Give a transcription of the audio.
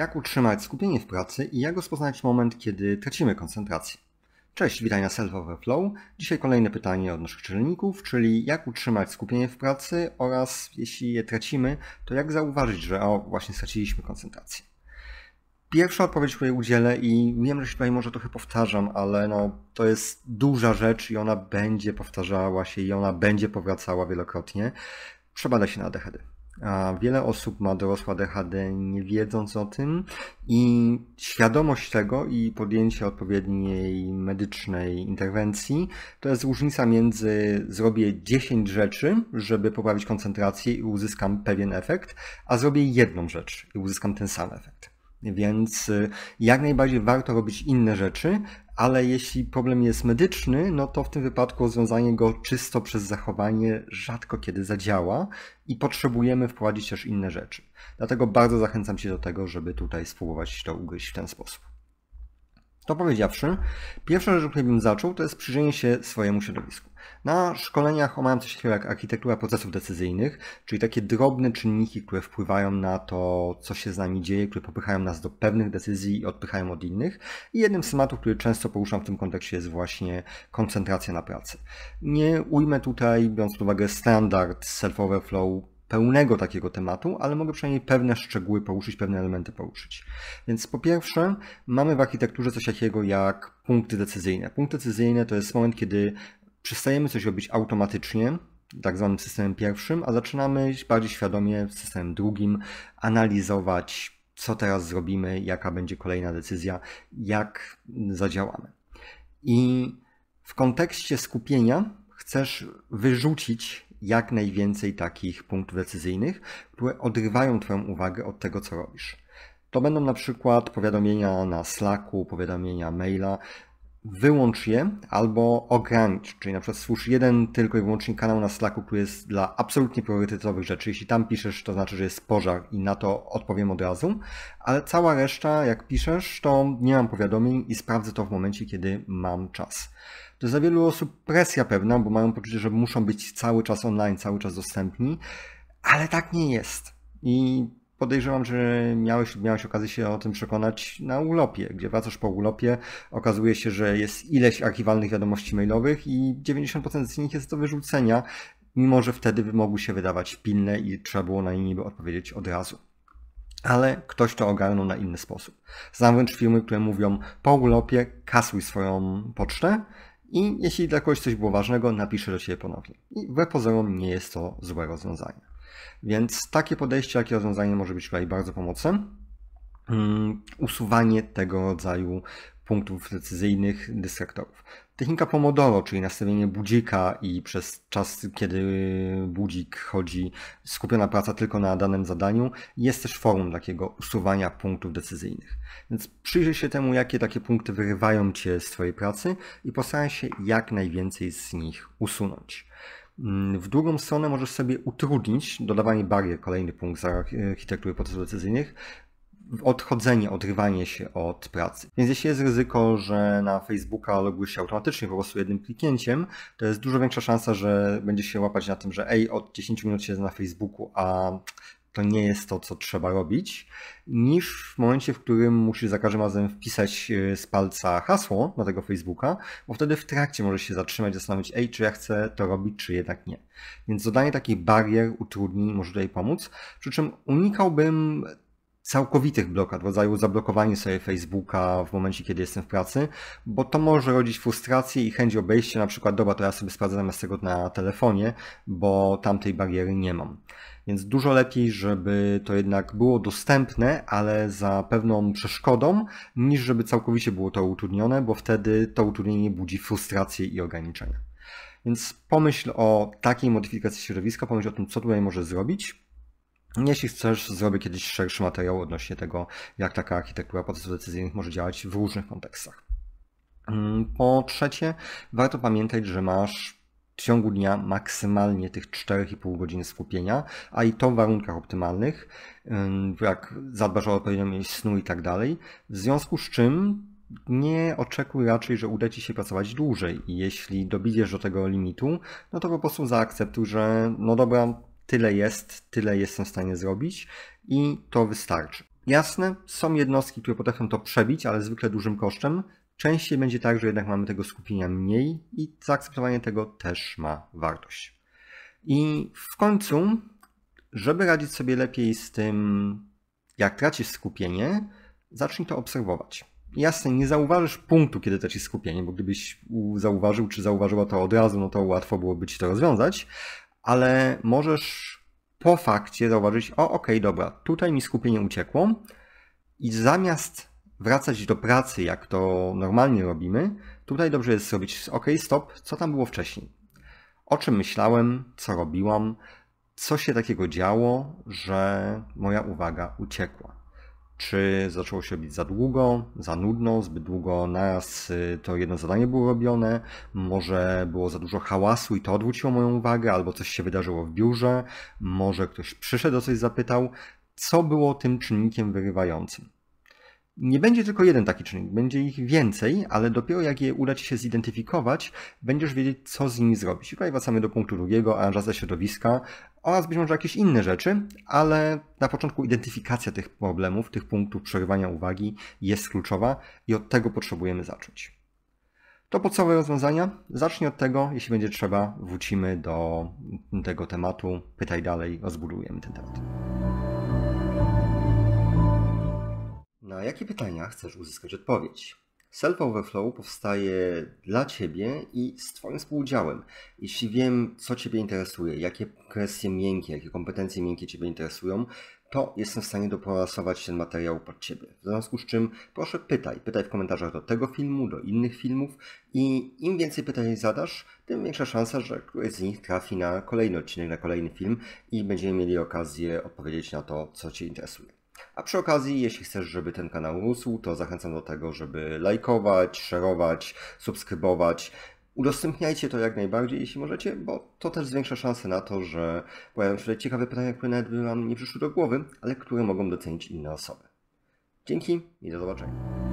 Jak utrzymać skupienie w pracy i jak rozpoznać moment, kiedy tracimy koncentrację? Cześć, witaj na Self Overflow. Dzisiaj kolejne pytanie od naszych czynników, czyli jak utrzymać skupienie w pracy oraz jeśli je tracimy, to jak zauważyć, że o, właśnie straciliśmy koncentrację. Pierwsza odpowiedź, której udzielę i wiem, że się tutaj może trochę powtarzam, ale no, to jest duża rzecz i ona będzie powtarzała się i ona będzie powracała wielokrotnie. Przebada się na ADHD. A wiele osób ma dorosła DHD nie wiedząc o tym i świadomość tego i podjęcie odpowiedniej medycznej interwencji to jest różnica między zrobię 10 rzeczy, żeby poprawić koncentrację i uzyskam pewien efekt, a zrobię jedną rzecz i uzyskam ten sam efekt. Więc y, jak najbardziej warto robić inne rzeczy, ale jeśli problem jest medyczny, no to w tym wypadku rozwiązanie go czysto przez zachowanie rzadko kiedy zadziała i potrzebujemy wprowadzić też inne rzeczy. Dlatego bardzo zachęcam Cię do tego, żeby tutaj spróbować to ugryźć w ten sposób. To powiedziawszy, pierwsza rzecz, o której bym zaczął, to jest przyjrzenie się swojemu środowisku. Na szkoleniach omawiam coś takiego jak architektura procesów decyzyjnych, czyli takie drobne czynniki, które wpływają na to, co się z nami dzieje, które popychają nas do pewnych decyzji i odpychają od innych. I jednym z tematów, który często poruszam w tym kontekście jest właśnie koncentracja na pracy. Nie ujmę tutaj, biorąc pod uwagę standard self-overflow, pełnego takiego tematu, ale mogę przynajmniej pewne szczegóły poruszyć, pewne elementy poruszyć. Więc po pierwsze, mamy w architekturze coś takiego jak punkty decyzyjne. Punkty decyzyjne to jest moment, kiedy przestajemy coś robić automatycznie, tak zwanym systemem pierwszym, a zaczynamy bardziej świadomie w systemem drugim analizować, co teraz zrobimy, jaka będzie kolejna decyzja, jak zadziałamy. I w kontekście skupienia chcesz wyrzucić jak najwięcej takich punktów decyzyjnych, które odrywają Twoją uwagę od tego, co robisz. To będą na przykład powiadomienia na Slacku, powiadomienia maila, wyłącz je albo ogranicz, czyli na przykład stwórz jeden tylko i wyłącznie kanał na Slacku, który jest dla absolutnie priorytetowych rzeczy. Jeśli tam piszesz, to znaczy, że jest pożar i na to odpowiem od razu, ale cała reszta, jak piszesz, to nie mam powiadomień i sprawdzę to w momencie, kiedy mam czas. To jest dla wielu osób presja pewna, bo mają poczucie, że muszą być cały czas online, cały czas dostępni, ale tak nie jest. I podejrzewam, że miałeś, miałeś okazję się o tym przekonać na urlopie, gdzie wracasz po urlopie, okazuje się, że jest ileś archiwalnych wiadomości mailowych i 90% z nich jest do wyrzucenia, mimo że wtedy mogły się wydawać pilne i trzeba było na nie niby odpowiedzieć od razu. Ale ktoś to ogarnął na inny sposób. Znam wręcz firmy, które mówią po urlopie kasuj swoją pocztę i jeśli dla kogoś coś było ważnego, napiszę do Ciebie ponownie. I we pozorom nie jest to złe rozwiązanie. Więc takie podejście, jakie rozwiązanie może być tutaj bardzo pomocne. Mm, usuwanie tego rodzaju punktów decyzyjnych, dystraktorów. Technika Pomodoro, czyli nastawienie budzika i przez czas, kiedy budzik chodzi, skupiona praca tylko na danym zadaniu, jest też formą takiego usuwania punktów decyzyjnych. Więc przyjrzyj się temu, jakie takie punkty wyrywają Cię z Twojej pracy i postaraj się jak najwięcej z nich usunąć. Mm, w drugą stronę możesz sobie utrudnić dodawanie barier, kolejny punkt z e, architektury procesów decyzyjnych, odchodzenie, odrywanie się od pracy. Więc jeśli jest ryzyko, że na Facebooka logujesz się automatycznie po prostu jednym kliknięciem, to jest dużo większa szansa, że będziesz się łapać na tym, że ej, od 10 minut siedzę na Facebooku, a to nie jest to, co trzeba robić, niż w momencie, w którym musisz za każdym razem wpisać e, z palca hasło na tego Facebooka, bo wtedy w trakcie możesz się zatrzymać, zastanowić, ej, czy ja chcę to robić, czy jednak nie. Więc dodanie takich barier, utrudnień może tutaj pomóc, przy czym unikałbym całkowitych blokad, rodzaju zablokowanie sobie Facebooka w momencie, kiedy jestem w pracy, bo to może rodzić frustrację i chęć obejścia, na przykład, dobra, to ja sobie sprawdzę zamiast tego na telefonie, bo tamtej bariery nie mam. Więc dużo lepiej, żeby to jednak było dostępne, ale za pewną przeszkodą, niż żeby całkowicie było to utrudnione, bo wtedy to utrudnienie budzi frustrację i ograniczenia. Więc pomyśl o takiej modyfikacji środowiska, pomyśl o tym, co tutaj może zrobić, jeśli chcesz, zrobię kiedyś szerszy materiał odnośnie tego, jak taka architektura procesów decyzyjnych może działać w różnych kontekstach. Mm, po trzecie, warto pamiętać, że masz w ciągu dnia maksymalnie tych 4,5 godziny skupienia, a i to w warunkach optymalnych, jak zadbasz o odpowiednią ilość snu i tak dalej, w związku z czym nie oczekuj raczej, że uda Ci się pracować dłużej. I jeśli dobijesz do tego limitu, no to po prostu zaakceptuj, że no dobra, tyle jest, tyle jestem w stanie zrobić i to wystarczy. Jasne, są jednostki, które potrafią to przebić, ale zwykle dużym kosztem. Częściej będzie tak, że jednak mamy tego skupienia mniej i zaakceptowanie tego też ma wartość. I w końcu, żeby radzić sobie lepiej z tym, jak tracisz skupienie, zacznij to obserwować. Jasne, nie zauważysz punktu, kiedy tracisz skupienie, bo gdybyś zauważył czy zauważyła to od razu, no to łatwo było ci to rozwiązać, ale możesz po fakcie zauważyć, o okej, okay, dobra, tutaj mi skupienie uciekło i zamiast wracać do pracy, jak to normalnie robimy, tutaj dobrze jest zrobić, ok, stop, co tam było wcześniej. O czym myślałem, co robiłam, co się takiego działo, że moja uwaga uciekła czy zaczęło się robić za długo, za nudno, zbyt długo naraz y, to jedno zadanie było robione, może było za dużo hałasu i to odwróciło moją uwagę, albo coś się wydarzyło w biurze, może ktoś przyszedł o coś zapytał, co było tym czynnikiem wyrywającym. Nie będzie tylko jeden taki czynnik, będzie ich więcej, ale dopiero jak je uda Ci się zidentyfikować, będziesz wiedzieć, co z nimi zrobić. I tutaj wracamy do punktu drugiego, aranżacja środowiska oraz być może jakieś inne rzeczy, ale na początku identyfikacja tych problemów, tych punktów przerywania uwagi jest kluczowa i od tego potrzebujemy zacząć. To podstawowe rozwiązania. Zacznij od tego, jeśli będzie trzeba, wrócimy do tego tematu, pytaj dalej, rozbudujemy ten temat. jakie pytania chcesz uzyskać odpowiedź. Self Overflow powstaje dla Ciebie i z Twoim współudziałem. Jeśli wiem, co Ciebie interesuje, jakie kwestie miękkie, jakie kompetencje miękkie Ciebie interesują, to jestem w stanie dopasować ten materiał pod Ciebie. W związku z czym proszę pytaj. Pytaj w komentarzach do tego filmu, do innych filmów i im więcej pytań zadasz, tym większa szansa, że któryś z nich trafi na kolejny odcinek, na kolejny film i będziemy mieli okazję odpowiedzieć na to, co Cię interesuje. A przy okazji, jeśli chcesz, żeby ten kanał rósł, to zachęcam do tego, żeby lajkować, szerować, subskrybować. Udostępniajcie to jak najbardziej, jeśli możecie, bo to też zwiększa szanse na to, że pojawią się tutaj ciekawe pytania, które nawet by Wam nie przyszły do głowy, ale które mogą docenić inne osoby. Dzięki i do zobaczenia.